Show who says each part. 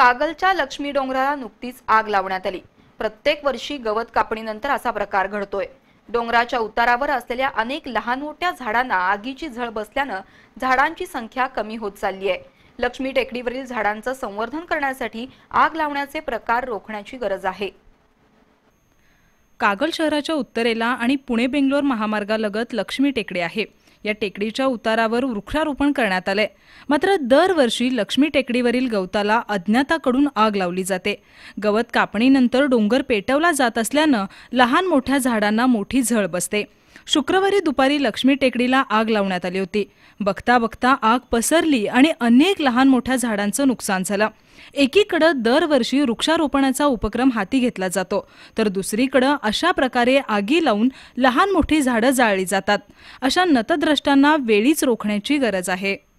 Speaker 1: कागलच्या लक्ष्मी डोंगराला नुकतीच आग लावण्यात आली प्रत्येक वर्षी गवत कापणीनंतर असा प्रकार घडतोय डोंगराच्या उतारावर असलेल्या अनेक लहान मोठ्या झाडांना आगीची झळ बसल्यानं झाडांची संख्या कमी होत चालली आहे लक्ष्मी टेकडीवरील झाडांचं संवर्धन करण्यासाठी आग लावण्याचे प्रकार रोखण्याची गरज आहे
Speaker 2: कागल शहराच्या उत्तरेला आणि पुणे बेंगलोर महामार्गालगत लक्ष्मी टेकडी आहे या टेकडीच्या उतारावर वृक्षारोपण करण्यात आले मात्र दरवर्षी लक्ष्मी टेकडीवरील गवताला अज्ञाताकडून आग लावली जाते गवत कापणीनंतर डोंगर पेटवला जात असल्यानं लहान मोठ्या झाडांना मोठी झळ बसते शुक्रवारी दुपारी लक्ष्मी टेकडीला आग लावण्यात आली होती बघता बघता आग पसरली आणि अनेक लहान मोठ्या झाडांचं नुकसान झालं एकीकडं दरवर्षी वृक्षारोपणाचा उपक्रम हाती घेतला जातो तर दुसरीकडं अशा प्रकारे आगी लावून लहान मोठी झाडं जाळली जातात अशा नतद्रष्टांना वेळीच रोखण्याची गरज आहे